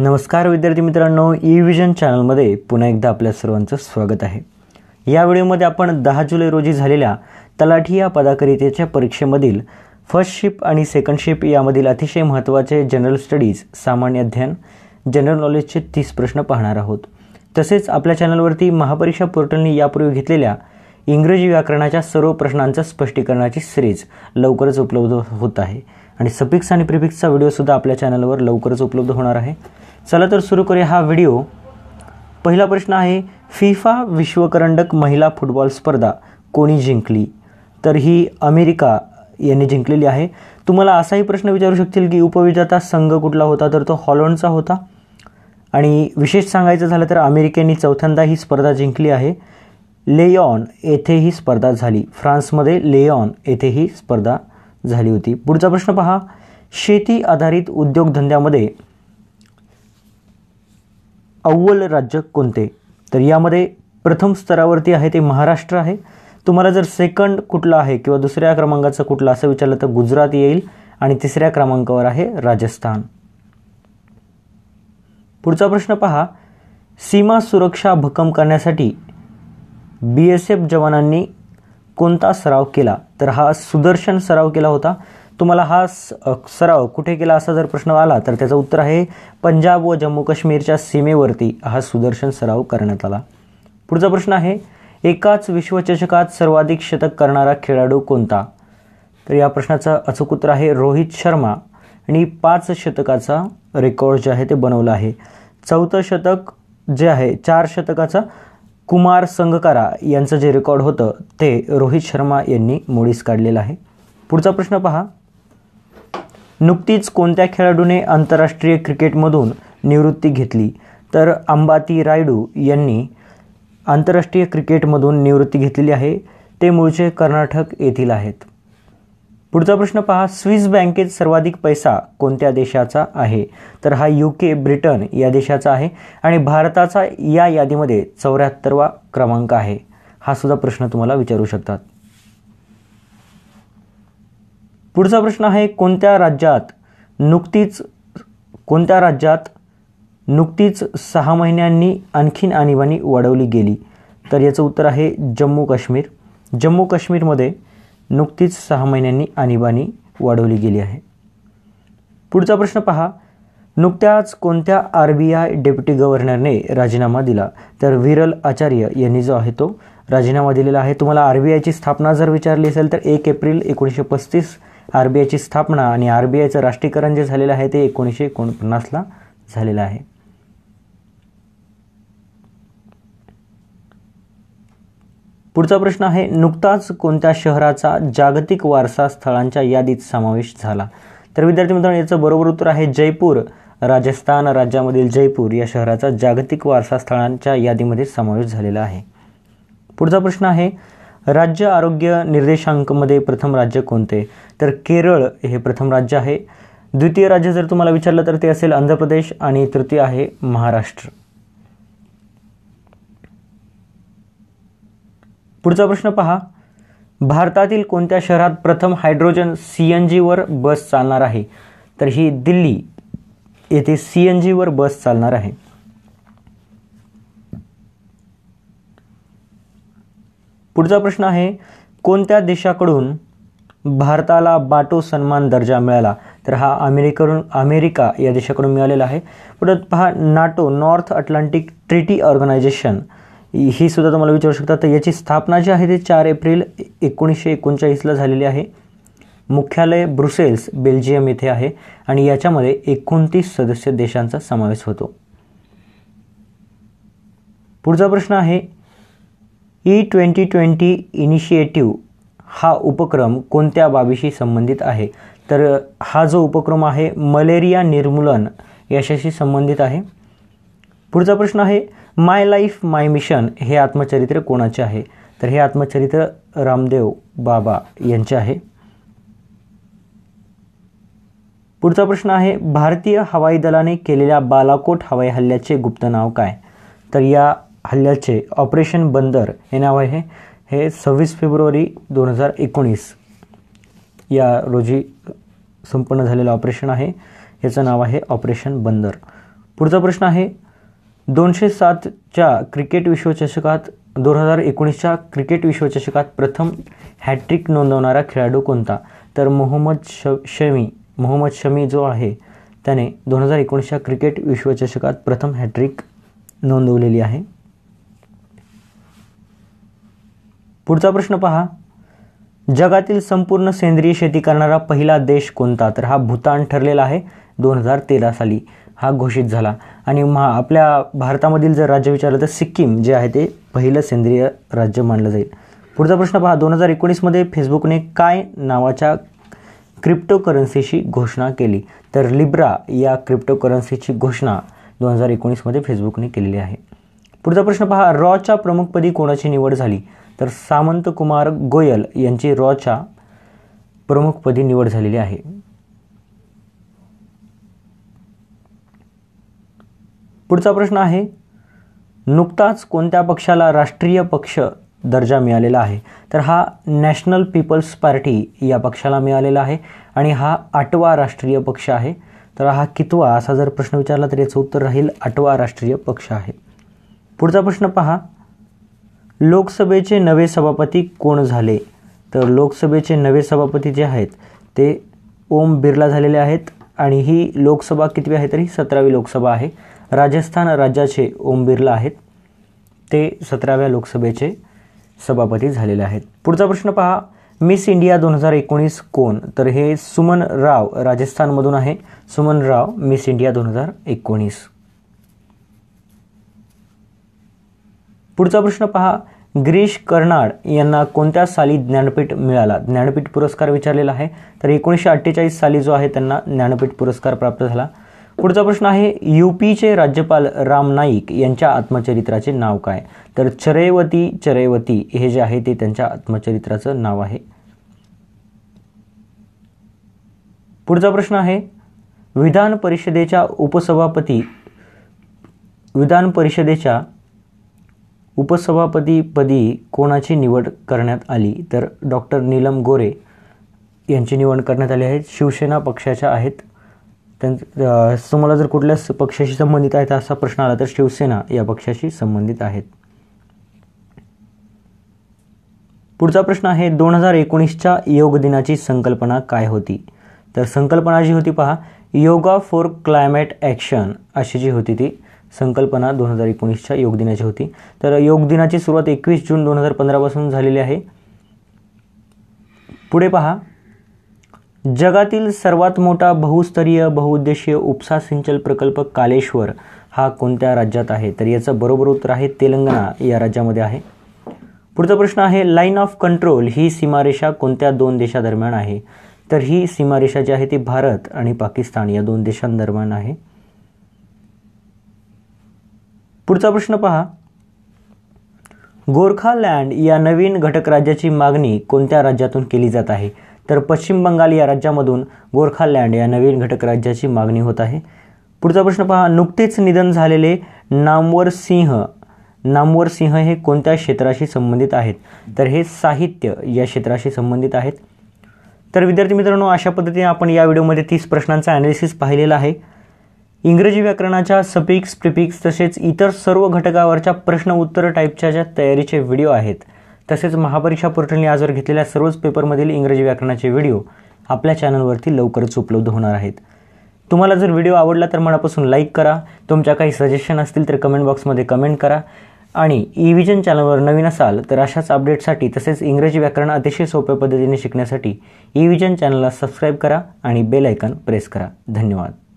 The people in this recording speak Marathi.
नमस्कार विद्यार्थी मित्रांनो ई व्हिजन चॅनलमध्ये पुन्हा एकदा आपल्या सर्वांचं स्वागत आहे या व्हिडिओमध्ये आपण दहा जुलै रोजी झालेल्या तलाठी या पदाकरितेच्या परीक्षेमधील फर्स्ट शिप आणि सेकंड शिप यामधील अतिशय महत्त्वाचे जनरल स्टडीज सामान्य अध्ययन जनरल नॉलेजचे तीस प्रश्न पाहणार आहोत तसेच आपल्या चॅनलवरती महापरीक्षा पोर्टलने यापूर्वी घेतलेल्या इंग्रजी व्याकरणाच्या सर्व प्रश्नांचं स्पष्टीकरणाची सिरीज लवकरच उपलब्ध होत आहे आणि सपिक्स आणि प्रिपिक्सचा व्हिडिओसुद्धा आपल्या चॅनलवर लवकरच उपलब्ध होणार आहे चला तर सुरू करूया हा व्हिडिओ पहिला प्रश्न आहे फिफा विश्वकरंडक महिला फुटबॉल स्पर्धा कोणी जिंकली तर ही अमेरिका यांनी जिंकलेली आहे तुम्हाला असाही प्रश्न विचारू शकतील की उपविजेता संघ कुठला होता तर तो हॉलंडचा होता आणि विशेष सांगायचं झालं तर अमेरिकेने चौथ्यांदा ही स्पर्धा जिंकली आहे लेयॉन येथे ही स्पर्धा झाली फ्रान्समध्ये लेयॉन येथे ही स्पर्धा झाली होती पुढचा प्रश्न पहा शेती आधारित उद्योगधंद्यामध्ये अव्वल राज्य कोणते तर यामध्ये प्रथम स्तरावरती आहे ते महाराष्ट्र आहे तुम्हाला जर सेकंड कुठलं आहे किंवा दुसऱ्या क्रमांकाचं कुठलं असं विचारलं तर गुजरात येईल आणि तिसऱ्या क्रमांकावर आहे राजस्थान पुढचा प्रश्न पहा सीमा सुरक्षा भक्कम करण्यासाठी बी एस एफ जवानांनी कोणता सराव केला तर हा सुदर्शन सराव केला होता तुम्हाला हा सराव कुठे केला असा जर प्रश्न आला तर त्याचं उत्तर आहे पंजाब व जम्मू काश्मीरच्या सीमेवरती हा सुदर्शन सराव करण्यात आला पुढचा प्रश्न आहे एकाच विश्वचषकात सर्वाधिक शतक करणारा खेळाडू कोणता तर या प्रश्नाचं अचूक उत्तर आहे रोहित शर्मा आणि पाच शतकाचा रेकॉर्ड जे आहे ते बनवलं आहे चौथं शतक जे आहे चार शतकाचा कुमार संगकारा यांचं जे रेकॉर्ड होतं ते रोहित शर्मा यांनी मोडीस काढलेलं आहे पुढचा प्रश्न पहा नुकतीच कोणत्या खेळाडूने आंतरराष्ट्रीय क्रिकेटमधून निवृत्ती घेतली तर अंबाती रायडू यांनी आंतरराष्ट्रीय क्रिकेटमधून निवृत्ती घेतलेली आहे ते मूळचे कर्नाटक येथील आहेत पुढचा प्रश्न पहा स्विस बँकेत सर्वाधिक पैसा कोणत्या देशाचा आहे तर हा यू के ब्रिटन या देशाचा आहे आणि भारताचा या यादीमध्ये चौऱ्याहत्तरवा क्रमांक आहे हा सुद्धा प्रश्न तुम्हाला विचारू शकतात पुढचा प्रश्न आहे कोणत्या राज्यात नुकतीच कोणत्या राज्यात नुकतीच सहा महिन्यांनी आणखीन आणीबाणी वाढवली गेली तर याचं उत्तर आहे जम्मू काश्मीर जम्मू काश्मीरमध्ये नुकतीच सहा महिन्यांनी आणीबाणी वाढवली गेली आहे पुढचा प्रश्न पहा नुकत्याच कोणत्या आर बी आय डेप्युटी गव्हर्नरने राजीनामा दिला तर विरल आचार्य यांनी जो आहे तो राजीनामा दिलेला आहे तुम्हाला आर बी आयची स्थापना जर विचारली असेल तर एक एप्रिल एकोणीसशे पस्तीस आर बी आयची स्थापना आणि आर बी आयचं राष्ट्रीयकरण जे झालेलं आहे ते एकोणीसशे एकोणपन्नासला झालेलं आहे पुढचा प्रश्न आहे नुकताच कोणत्या शहराचा जागतिक वारसा स्थळांच्या यादीत समावेश झाला तर विद्यार्थी मित्रांनो याचं बरोबर उत्तर आहे जयपूर राजस्थान राज्यामधील जयपूर या शहराचा जागतिक वारसा स्थळांच्या यादीमध्ये समावेश झालेला आहे पुढचा प्रश्न आहे राज्य आरोग्य निर्देशांकमध्ये प्रथम राज्य कोणते तर केरळ हे प्रथम राज्य आहे द्वितीय राज्य जर तुम्हाला विचारलं तर ते असेल आंध्र प्रदेश आणि तृतीय आहे महाराष्ट्र पुढचा प्रश्न पहा भारतातील कोणत्या शहरात प्रथम हायड्रोजन सी एन जीवर बस चालणार आहे तर ही दिल्ली येथे सी एन जीवर बस चालणार आहे पुढचा प्रश्न आहे कोणत्या देशाकडून भारताला बाटो सन्मान दर्जा मिळाला तर हा अमेरिकेकडून अमेरिका या देशाकडून मिळालेला आहे पुढे पहा NATO north Atlantic treaty organization ही सुद्धा तुम्हाला विचारू शकता तर याची स्थापना जी आहे ती चार एप्रिल एकोणीसशे एकोणचाळीसला झालेली आहे मुख्यालय ब्रुसेल्स बेल्जियम येथे आहे आणि याच्यामध्ये एकोणतीस सदस्य देशांचा समावेश होतो पुढचा प्रश्न आहे ई ट्वेंटी ट्वेंटी इनिशिएटिव्ह हा उपक्रम कोणत्या बाबीशी संबंधित आहे तर हा जो उपक्रम आहे मलेरिया निर्मूलन याच्याशी संबंधित आहे पुढचा प्रश्न आहे माय लाईफ माय मिशन हे आत्मचरित्र कोणाचे आहे तर हे आत्मचरित्र रामदेव बाबा यांचे आहे पुढचा प्रश्न आहे भारतीय हवाई दलाने केलेल्या बालाकोट हवाई हल्ल्याचे गुप्त नाव काय तर या हल्ल्याचे ऑपरेशन बंदर हे नाव आहे हे सव्वीस फेब्रुवारी दोन हजार एकोणीस या रोजी संपन्न झालेलं ऑपरेशन आहे याचं नाव आहे ऑपरेशन बंदर पुढचा प्रश्न आहे दोनशे सातच्या क्रिकेट विश्वचषकात दोन हजार एकोणीसच्या क्रिकेट विश्वचषकात प्रथम हॅट्रिक नोंदवणारा खेळाडू कोणता तर मोहम्मद श शमी मोहम्मद शमी जो आहे त्याने दोन हजार एकोणीसच्या क्रिकेट विश्वचषकात प्रथम हॅट्रिक नोंदवलेली आहे पुढचा प्रश्न पहा जगातील संपूर्ण सेंद्रिय शेती करणारा पहिला देश कोणता तर हा भूतान ठरलेला आहे दोन हजार तेरा साली हा घोषित झाला आणि महा आपल्या भारतामधील जर राज्य विचारलं तर सिक्कीम जे आहे ते पहिलं सेंद्रिय राज्य मानलं जाईल पुढचा प्रश्न पहा दोन हजार एकोणीसमध्ये फेसबुकने काय नावाच्या क्रिप्टोकरन्सीची घोषणा केली तर लिब्रा या क्रिप्टोकरन्सीची घोषणा दोन हजार एकोणीसमध्ये फेसबुकने केलेली आहे पुढचा प्रश्न पहा रॉच्या प्रमुखपदी कोणाची निवड झाली तर सामंत कुमार गोयल यांची रॉच्या प्रमुखपदी निवड झालेली आहे पुढचा प्रश्न आहे नुकताच कोणत्या पक्षाला राष्ट्रीय पक्ष दर्जा मिळालेला आहे तर हा नॅशनल पीपल्स पार्टी या पक्षाला मिळालेला आहे आणि हा आठवा राष्ट्रीय पक्ष आहे तर हा कितवा असा जर प्रश्न विचारला तर याचं उत्तर राहील आठवा राष्ट्रीय पक्ष आहे पुढचा प्रश्न पहा लोकसभेचे नवे सभापती कोण झाले तर लोकसभेचे नवे सभापती जे आहेत ते ओम बिर्ला झालेले आहेत आणि ही लोकसभा कितवी आहे तरी ही सतरावी लोकसभा आहे राजस्थान राज्याचे ओम बिर्ला आहेत ते सतराव्या लोकसभेचे सभापती झालेले आहेत पुढचा प्रश्न पहा मिस इंडिया दोन हजार एकोणीस कोण तर हे सुमन राव राजस्थानमधून आहे सुमन राव मिस इंडिया दोन हजार एकोणीस पुढचा प्रश्न पहा गिरीश कर्नाड यांना कोणत्या साली ज्ञानपीठ मिळाला ज्ञानपीठ पुरस्कार विचारलेला आहे तर एकोणीसशे अठ्ठेचाळीस साली जो आहे त्यांना ज्ञानपीठ पुरस्कार प्राप्त झाला पुढचा प्रश्न आहे यूपीचे राज्यपाल राम नाईक यांच्या आत्मचरित्राचे नाव काय तर चरेवती चरेवती हे जे आहे ते त्यांच्या आत्मचरित्राचं नाव आहे पुढचा प्रश्न आहे विधान परिषदेच्या उपसभापती विधान परिषदेच्या उपसभापतीपदी कोणाची निवड करण्यात आली तर डॉक्टर नीलम गोरे यांची निवड करण्यात आली आहे शिवसेना पक्षाच्या आहेत त्यां जर कुठल्या पक्षाशी संबंधित आहेत असा प्रश्न आला तर शिवसेना या पक्षाशी संबंधित आहेत पुढचा प्रश्न आहे दोन हजार एकोणीसच्या योग दिनाची संकल्पना काय होती तर संकल्पना जी होती पहा योगा फॉर क्लायमेट ॲक्शन अशी जी होती ती संकल्पना दोन हजार एकोणीसच्या योग दिनाची होती तर योग दिनाची सुरुवात एकवीस जून दोन हजार पंधरापासून झालेली आहे पुढे पहा जगातील सर्वात मोठा बहुस्तरीय बहुउद्देशीय उपसा सिंचन प्रकल्प कालेश्वर हा कोणत्या राज्यात आहे तर याचं बरोबर उत्तर आहे तेलंगणा या राज्यामध्ये आहे पुढचा प्रश्न आहे लाईन ऑफ कंट्रोल ही सीमारेषा कोणत्या दोन देशादरम्यान आहे तर ही सीमारेषा जी आहे ती भारत आणि पाकिस्तान या दोन देशांदरम्यान आहे पुढचा प्रश्न पहा गोरखालँड या नवीन घटक राज्याची मागणी कोणत्या राज्यातून केली जात आहे तर पश्चिम बंगाल या राज्यामधून गोरखालँड या नवीन घटक राज्याची मागणी होत आहे पुढचा प्रश्न पहा नुकतेच निधन झालेले नामवर सिंह नामवर सिंह हे कोणत्या क्षेत्राशी संबंधित आहेत तर हे साहित्य या क्षेत्राशी संबंधित आहेत तर विद्यार्थी मित्रांनो अशा पद्धतीने आपण या व्हिडिओमध्ये तीस प्रश्नांचा अॅनालिसिस पाहिलेला आहे इंग्रजी व्याकरणाच्या सपिक्स प्रिपिक्स तसेच इतर सर्व घटकावरच्या प्रश्न उत्तर टाईपच्या ज्या तयारीचे व्हिडिओ आहेत तसेच महापरीक्षा पोर्टलने आजवर घेतलेल्या सर्वच पेपरमधील इंग्रजी व्याकरणाचे व्हिडिओ आपल्या चॅनलवरती लवकरच उपलब्ध होणार आहेत तुम्हाला जर व्हिडिओ आवडला तर मनापासून लाईक करा तुमच्या काही सजेशन असतील तर कमेंट बॉक्समध्ये कमेंट करा आणि ई व्हिजन चॅनलवर नवीन असाल तर अशाच अपडेटसाठी तसेच इंग्रजी व्याकरण अतिशय सोप्या पद्धतीने शिकण्यासाठी ई व्हिजन चॅनलला सबस्क्राईब करा आणि बेल आयकॉन प्रेस करा धन्यवाद